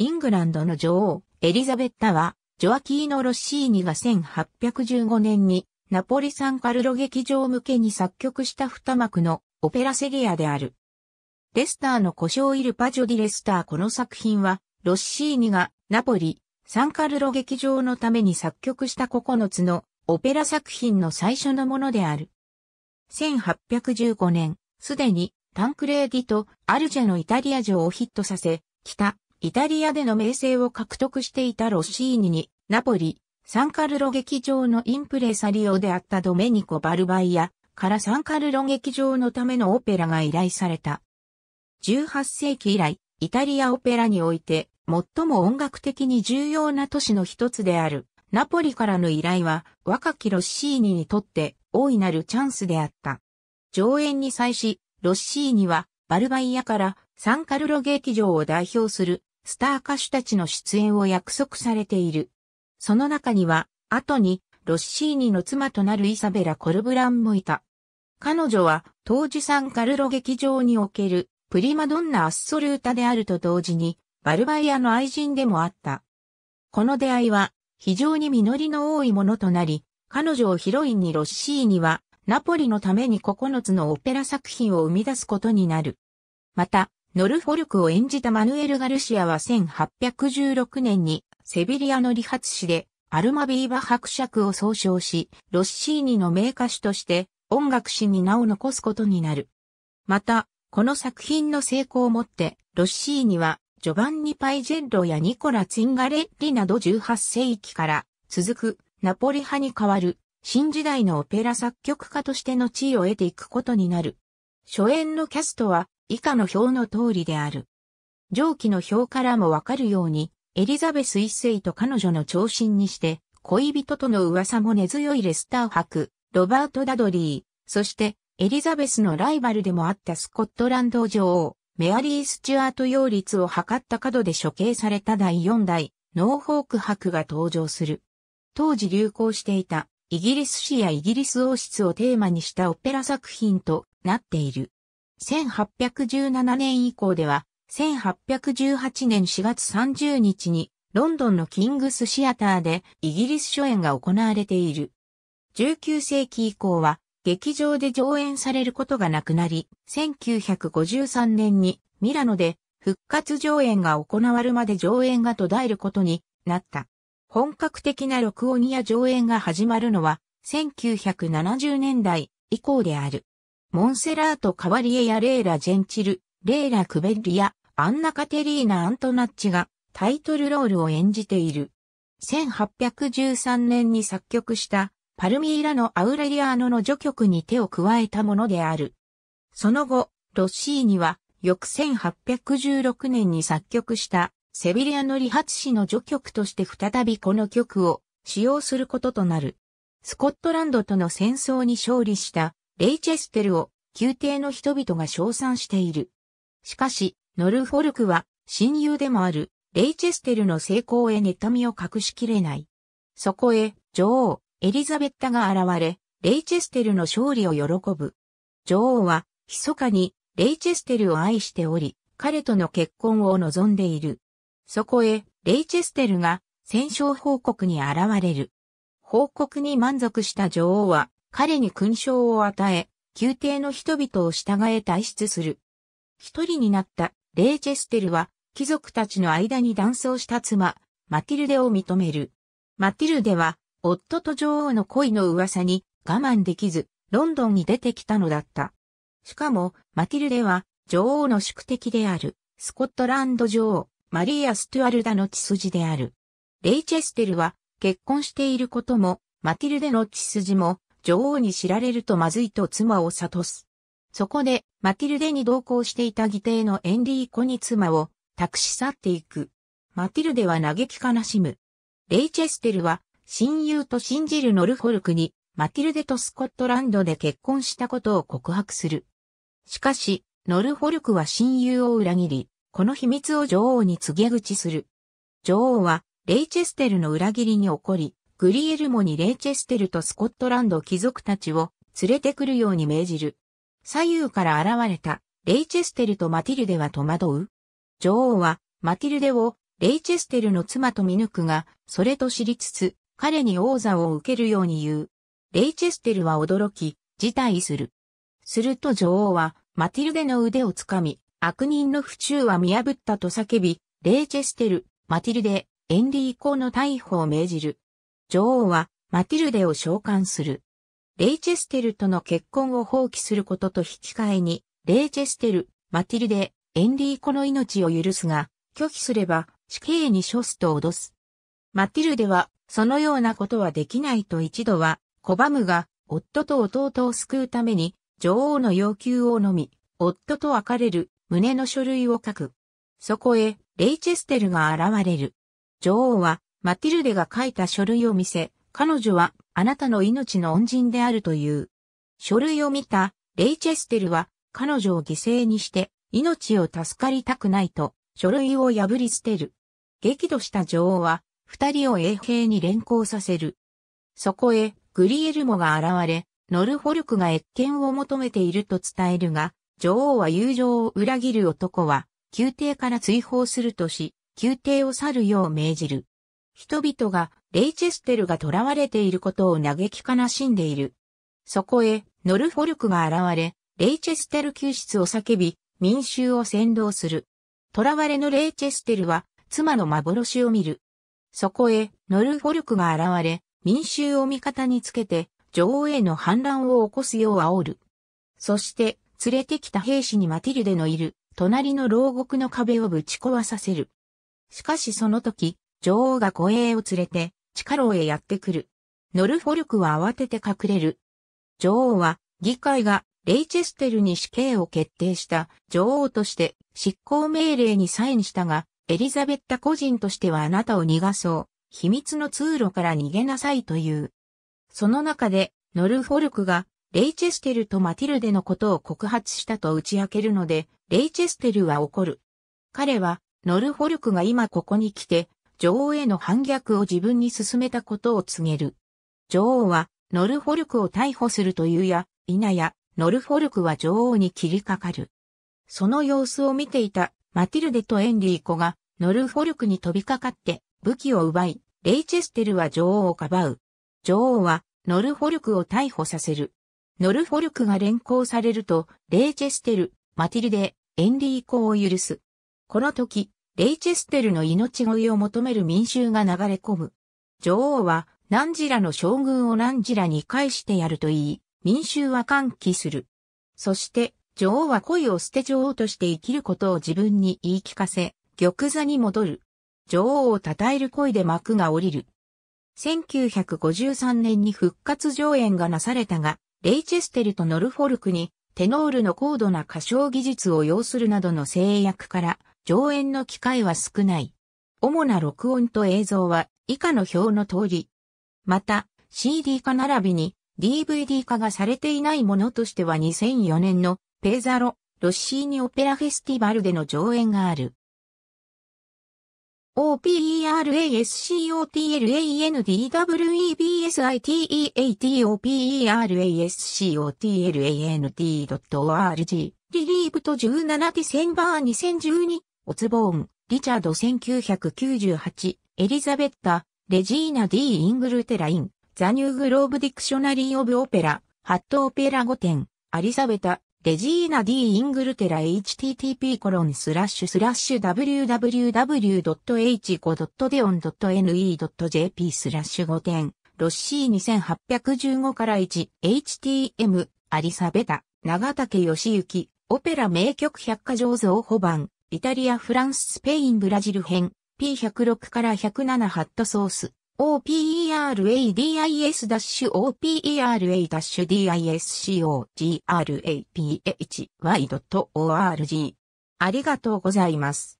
イングランドの女王、エリザベッタは、ジョアキーノ・ロッシーニが1815年に、ナポリ・サン・カルロ劇場向けに作曲した二幕のオペラセリアである。レスターの故障イルパジョディレスターこの作品は、ロッシーニがナポリ、サンカルロ劇場のために作曲した9つのオペラ作品の最初のものである。1815年、すでにタンクレーディとアルジェのイタリア城をヒットさせ、北イタリアでの名声を獲得していたロッシーニに、ナポリ、サンカルロ劇場のインプレサリオであったドメニコ・バルバイアからサンカルロ劇場のためのオペラが依頼された。18世紀以来、イタリアオペラにおいて、最も音楽的に重要な都市の一つである、ナポリからの依頼は、若きロッシーニにとって大いなるチャンスであった。上演に際し、ロッシーニは、バルバイアからサンカルロ劇場を代表するスター歌手たちの出演を約束されている。その中には、後に、ロッシーニの妻となるイサベラ・コルブランもいた。彼女は、当時サンカルロ劇場における、プリマドンナ・アッソルータであると同時に、バルバイアの愛人でもあった。この出会いは、非常に実りの多いものとなり、彼女をヒロインにロッシーニは、ナポリのために9つのオペラ作品を生み出すことになる。また、ノルフォルクを演じたマヌエル・ガルシアは1816年にセビリアの理髪師でアルマビーバ伯爵を総称し、ロッシーニの名歌手として音楽史に名を残すことになる。また、この作品の成功をもって、ロッシーニはジョバンニ・パイジェッロやニコラ・ツィンガレッリなど18世紀から続くナポリ派に代わる新時代のオペラ作曲家としての地位を得ていくことになる。初演のキャストは以下の表の通りである。上記の表からもわかるように、エリザベス一世と彼女の長身にして、恋人との噂も根強いレスター博、ロバート・ダドリー、そしてエリザベスのライバルでもあったスコットランド女王、メアリー・スチュアート擁立を図った角で処刑された第4代、ノーホーク博が登場する。当時流行していた、イギリス史やイギリス王室をテーマにしたオペラ作品となっている。1817年以降では、1818年4月30日にロンドンのキングスシアターでイギリス初演が行われている。19世紀以降は劇場で上演されることがなくなり、1953年にミラノで復活上演が行わるまで上演が途絶えることになった。本格的な録音や上演が始まるのは1970年代以降である。モンセラート・カワリエやレーラ・ジェンチル、レーラ・クベッリア、アンナ・カテリーナ・アントナッチがタイトルロールを演じている。1813年に作曲したパルミーラのアウレリアーノの序曲に手を加えたものである。その後、ロッシーニは翌1816年に作曲したセビリアの理髪師の序曲として再びこの曲を使用することとなる。スコットランドとの戦争に勝利したレイチェステルを宮廷の人々が称賛している。しかし、ノルフォルクは親友でもあるレイチェステルの成功へ妬みを隠しきれない。そこへ女王エリザベッタが現れ、レイチェステルの勝利を喜ぶ。女王は密かにレイチェステルを愛しており、彼との結婚を望んでいる。そこへレイチェステルが戦勝報告に現れる。報告に満足した女王は彼に勲章を与え、宮廷の人々を従え退出する。一人になったレイチェステルは、貴族たちの間に断層した妻、マティルデを認める。マティルデは、夫と女王の恋の噂に我慢できず、ロンドンに出てきたのだった。しかも、マティルデは、女王の宿敵である、スコットランド女王、マリア・ストゥアルダの血筋である。レイチェステルは、結婚していることも、マティルデの血筋も、女王に知られるとまずいと妻を諭す。そこで、マティルデに同行していた義弟のエンリーコに妻を託し去っていく。マティルデは嘆き悲しむ。レイチェステルは、親友と信じるノルフォルクに、マティルデとスコットランドで結婚したことを告白する。しかし、ノルフォルクは親友を裏切り、この秘密を女王に告げ口する。女王は、レイチェステルの裏切りに怒り、グリエルモにレイチェステルとスコットランド貴族たちを連れてくるように命じる。左右から現れたレイチェステルとマティルデは戸惑う。女王はマティルデをレイチェステルの妻と見抜くが、それと知りつつ彼に王座を受けるように言う。レイチェステルは驚き、辞退する。すると女王はマティルデの腕をつかみ、悪人の不忠は見破ったと叫び、レイチェステル、マティルデ、エンリー以降の逮捕を命じる。女王はマティルデを召喚する。レイチェステルとの結婚を放棄することと引き換えに、レイチェステル、マティルデ、エンリーコの命を許すが、拒否すれば死刑に処すと脅す。マティルデは、そのようなことはできないと一度は、拒むが、夫と弟を救うために、女王の要求をのみ、夫と別れる、胸の書類を書く。そこへ、レイチェステルが現れる。女王は、マティルデが書いた書類を見せ、彼女はあなたの命の恩人であるという。書類を見たレイチェステルは彼女を犠牲にして命を助かりたくないと書類を破り捨てる。激怒した女王は二人を衛兵に連行させる。そこへグリエルモが現れ、ノルフォルクが越権を求めていると伝えるが、女王は友情を裏切る男は宮廷から追放するとし、宮廷を去るよう命じる。人々がレイチェステルが囚われていることを嘆き悲しんでいる。そこへ、ノルフォルクが現れ、レイチェステル救出を叫び、民衆を先導する。囚われのレイチェステルは、妻の幻を見る。そこへ、ノルフォルクが現れ、民衆を味方につけて、女王への反乱を起こすよう煽る。そして、連れてきた兵士にマティルデのいる、隣の牢獄の壁をぶち壊させる。しかしその時、女王が護衛を連れて、地下牢へやってくる。ノルフォルクは慌てて隠れる。女王は、議会がレイチェステルに死刑を決定した女王として執行命令にサインしたが、エリザベッタ個人としてはあなたを逃がそう。秘密の通路から逃げなさいという。その中で、ノルフォルクが、レイチェステルとマティルデのことを告発したと打ち明けるので、レイチェステルは怒る。彼は、ノルフォルクが今ここに来て、女王への反逆を自分に進めたことを告げる。女王は、ノルフォルクを逮捕するというや、否や、ノルフォルクは女王に切りかかる。その様子を見ていたマティルデとエンリーコがノルフォルクに飛びかかって武器を奪い、レイチェステルは女王をかばう。女王はノルフォルクを逮捕させる。ノルフォルクが連行されると、レイチェステル、マティルデ、エンリーコを許す。この時、レイチェステルの命乞いを求める民衆が流れ込む。女王は、ナンジラの将軍をナンジラに返してやると言い、民衆は歓喜する。そして、女王は恋を捨て女王として生きることを自分に言い聞かせ、玉座に戻る。女王を称える恋で幕が降りる。1953年に復活上演がなされたが、レイチェステルとノルフォルクにテノールの高度な歌唱技術を要するなどの制約から上演の機会は少ない。主な録音と映像は以下の表の通り。また、CD 化並びに DVD 化がされていないものとしては2004年のペーザロ・ロッシーニオペラフェスティバルでの上演がある。operascotlandwebsiteatoperaScoTland.org リリーブと17ディセンバー2012オツボーン、リチャード1998、エリザベッタ、レジーナ・ D・ イングルテライン、ザ・ニューグローブ・ディクショナリー・オブ・オペラ、ハット・オペラ5点、アリザベタ、レジーナ・ D・ イングルテラ http コロンスラッシュスラッシュ www.h5.deon.ne.jp スラッシュ5点、ロッシー2815から1、htm、アリサベタ、長竹義行、オペラ名曲百科上を保版、イタリア、フランス、スペイン、ブラジル編、P106 から107ハットソース、operadis-opera-discography.org。ありがとうございます。